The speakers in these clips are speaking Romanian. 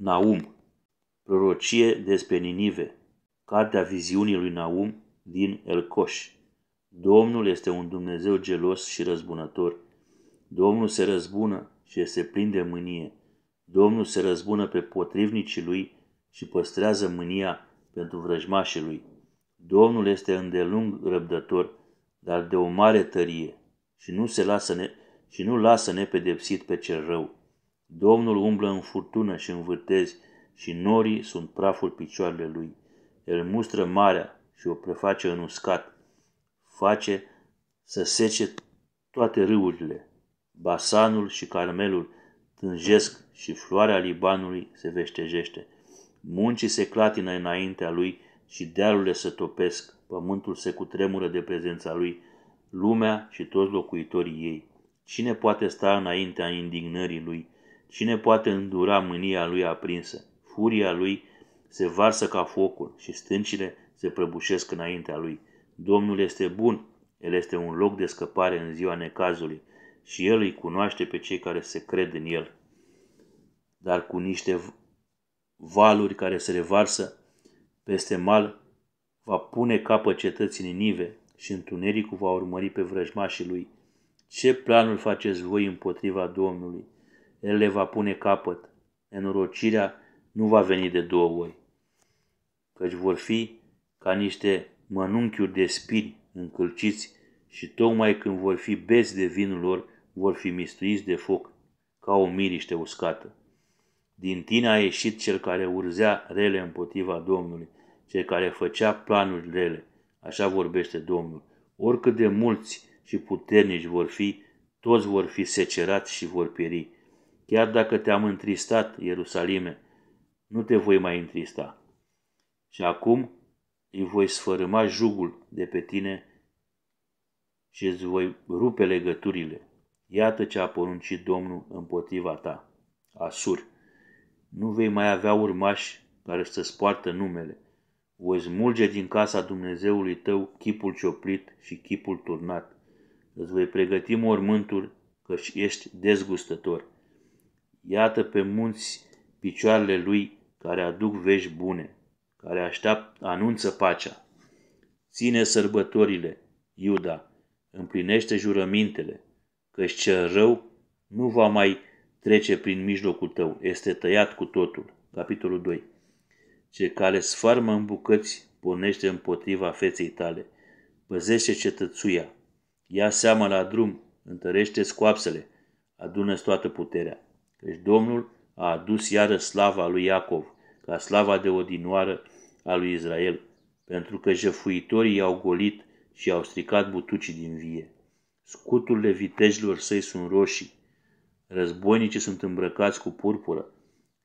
Naum Prorocie despre Ninive Cartea viziunii lui Naum din Elcoș Domnul este un Dumnezeu gelos și răzbunător. Domnul se răzbună și este plin de mânie. Domnul se răzbună pe potrivnicii lui și păstrează mânia pentru vrăjmașii lui. Domnul este îndelung răbdător, dar de o mare tărie și nu, se lasă ne- și nu lasă nepedepsit pe cel rău. Domnul umblă în furtună și în vârtej și norii sunt praful picioarele lui. El mustră marea și o preface în uscat. Face să sece toate râurile. Basanul și Carmelul tânjesc și floarea Libanului se veștejește. Muncii se clatină înaintea lui și dealurile se topesc, pământul se cutremură de prezența lui, lumea și toți locuitorii ei. Cine poate sta înaintea indignării lui? Cine poate îndura mânia lui aprinsă? Furia lui se varsă ca focul și stâncile se prăbușesc înaintea lui. Domnul este bun, el este un loc de scăpare în ziua necazului și el îi cunoaște pe cei care se cred în el. Dar cu niște valuri care se revarsă peste mal, va pune capă cetății Ninive și întunericul va urmări pe vrăjmașii lui. Ce planul faceți voi împotriva Domnului? El le va pune capăt. Nenorocirea nu va veni de două ori, căci vor fi ca niște mănunchiuri de spini încălciți și tocmai când vor fi bezi de vinul lor, vor fi mistuiți de foc ca o miriște uscată. Din tine a ieșit cel care urzea rele împotriva Domnului, cel care făcea planuri rele. Așa vorbește Domnul. Oricât de mulți și puternici vor fi, toți vor fi secerați și vor pieri. Chiar dacă te-am întristat, Ierusalime, nu te voi mai întrista. Și acum îi voi sfărâma jugul de pe tine și îți voi rupe legăturile. Iată ce a poruncit Domnul împotriva ta, Asur. Nu vei mai avea urmași care să-ți poartă numele. Voi smulge din casa Dumnezeului tău chipul cioplit și chipul turnat. Îți voi pregăti mormânturi, căci ești dezgustător. Iată pe munți picioarele lui care aduc vești bune, care așteaptă, anunță pacea. Ține sărbătorile, Iuda, împlinește jurămintele, căci cel rău nu va mai trece prin mijlocul tău, este tăiat cu totul. Capitolul 2. Ce care sfarmă în bucăți pornește împotriva feței tale, păzește cetățuia, ia seama la drum, întărește scoapsele, adună toată puterea. Căci Domnul a adus iară slava lui Iacov, ca slava de odinoară a lui Israel, pentru că jefuitorii i-au golit și au stricat butucii din vie. Scuturile vitejilor săi sunt roșii, războinicii sunt îmbrăcați cu purpură,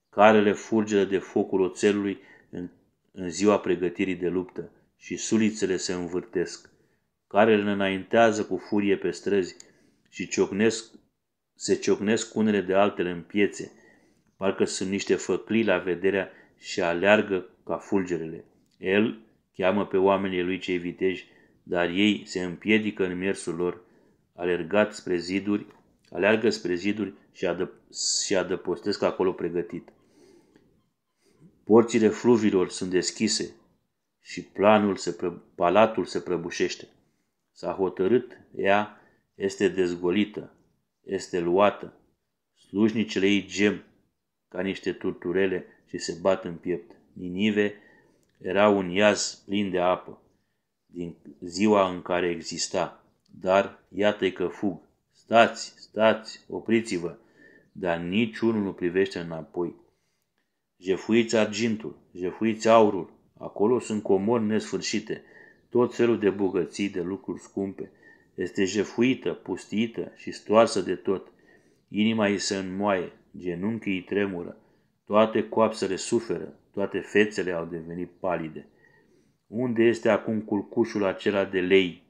carele furgele de focul oțelului în, în ziua pregătirii de luptă și sulițele se învârtesc. Carele înaintează cu furie pe străzi și ciocnesc se ciocnesc unele de altele în piețe, parcă sunt niște făclii la vederea și aleargă ca fulgerele. El cheamă pe oamenii lui cei viteji, dar ei se împiedică în mersul lor, alergat spre ziduri, aleargă spre ziduri și, adă, și adăpostesc acolo pregătit. Porțile fluvilor sunt deschise și planul se pră, palatul se prăbușește. S-a hotărât, ea este dezgolită, este luată, slujnicele ei gem ca niște turturele și se bat în piept. Ninive era un iaz plin de apă din ziua în care exista, dar iată că fug. Stați, stați, opriți-vă, dar niciunul nu privește înapoi. Jefuiți argintul, jefuiți aurul, acolo sunt comori nesfârșite, tot felul de bogății, de lucruri scumpe – este jefuită, pustită și stoarsă de tot. Inima ei se înmoaie, genunchii îi tremură, toate coapsele suferă, toate fețele au devenit palide. Unde este acum culcușul acela de lei?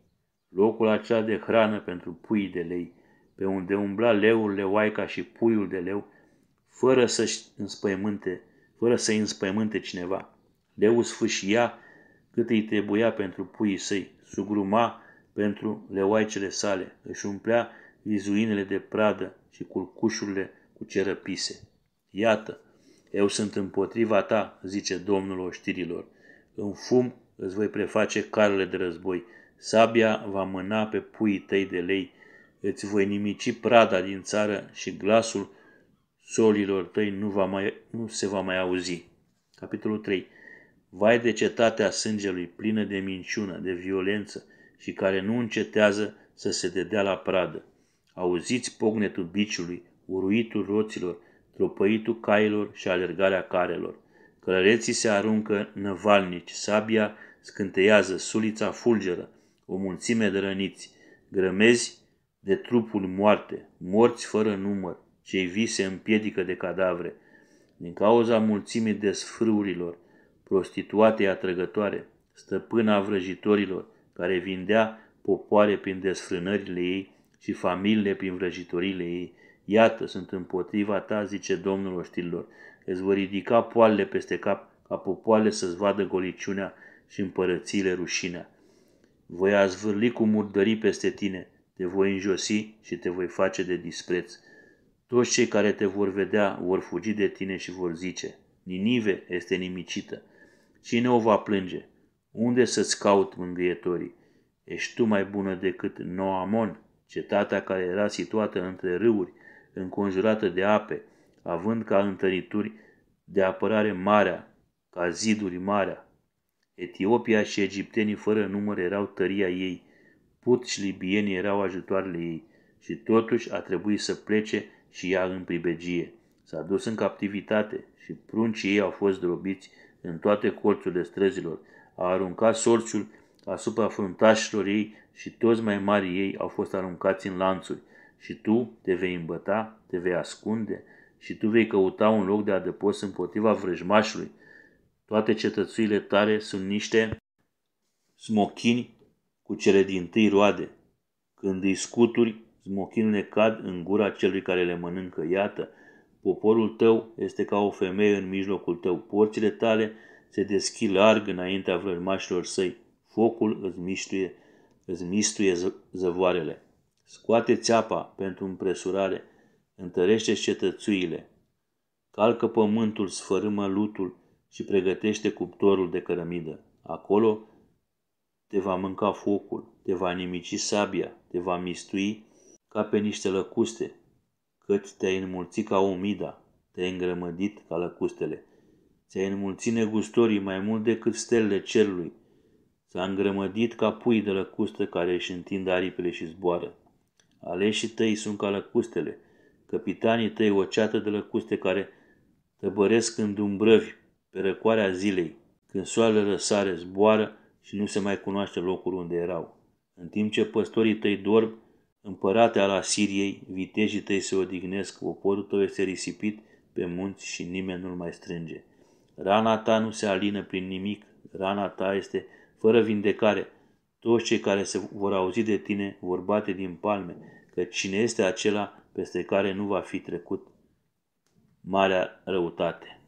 Locul acela de hrană pentru puii de lei, pe unde umbla leul, leoaica și puiul de leu, fără să înspăimânte, fără să înspăimânte cineva. Leu sfâșia cât îi trebuia pentru puii săi, sugruma pentru leoaicele sale, își umplea vizuinele de pradă și culcușurile cu cerăpise. Iată, eu sunt împotriva ta, zice domnul oștirilor. În fum îți voi preface carele de război, sabia va mâna pe puii tăi de lei, îți voi nimici prada din țară și glasul solilor tăi nu, va mai, nu se va mai auzi. Capitolul 3. Vai de cetatea sângelui, plină de minciună, de violență, și care nu încetează să se dedea la pradă. Auziți pognetul biciului, uruitul roților, tropăitul cailor și alergarea carelor. Călăreții se aruncă năvalnici, sabia scânteiază, sulița fulgeră, o mulțime de răniți, grămezi de trupuri moarte, morți fără număr, cei vii se împiedică de cadavre. Din cauza mulțimii desfrâurilor, prostituatei atrăgătoare, stăpâna vrăjitorilor, care vindea popoare prin desfrânările ei și familiile prin vrăjitorile ei. Iată, sunt împotriva ta, zice Domnul oștilor, îți vor ridica poalele peste cap ca popoale să-ți vadă goliciunea și împărățile rușinea. Voi azvârli cu murdării peste tine, te voi înjosi și te voi face de dispreț. Toți cei care te vor vedea vor fugi de tine și vor zice, Ninive este nimicită. Cine o va plânge? Unde să-ți caut mângâietorii? Ești tu mai bună decât Noamon, cetatea care era situată între râuri, înconjurată de ape, având ca întărituri de apărare marea, ca ziduri marea. Etiopia și egiptenii fără număr erau tăria ei, put și libienii erau ajutoarele ei și totuși a trebuit să plece și ea în pribegie. S-a dus în captivitate și pruncii ei au fost drobiți în toate colțurile străzilor, a aruncat sorțul asupra fruntașilor ei și toți mai mari ei au fost aruncați în lanțuri. Și tu te vei îmbăta, te vei ascunde și tu vei căuta un loc de adăpost împotriva vrăjmașului. Toate cetățuile tare sunt niște smochini cu cele din tâi roade. Când îi scuturi, smochinile cad în gura celui care le mănâncă. Iată, poporul tău este ca o femeie în mijlocul tău. Porcile tale se deschid larg înaintea vrăjmașilor săi. Focul îți miștuie, îți mistuie zăvoarele. Scoate țeapa pentru împresurare, întărește cetățuile, calcă pământul, sfărâmă lutul și pregătește cuptorul de cărămidă. Acolo te va mânca focul, te va nimici sabia, te va mistui ca pe niște lăcuste, căci te-ai înmulțit ca omida, te-ai îngrămădit ca lăcustele. Ți-ai înmulțit negustorii mai mult decât stelele cerului. S-a îngrămădit ca pui de lăcustă care își întind aripile și zboară. Aleșii tăi sunt ca lăcustele, capitanii tăi o ceată de lăcuste care tăbăresc în dumbrăvi pe răcoarea zilei, când soarele răsare, zboară și nu se mai cunoaște locul unde erau. În timp ce păstorii tăi dorm, împărate al Asiriei, vitejii tăi se odihnesc, poporul tău este risipit pe munți și nimeni nu-l mai strânge. Rana ta nu se alină prin nimic, rana ta este fără vindecare. Toți cei care se vor auzi de tine vor bate din palme, că cine este acela peste care nu va fi trecut marea răutate.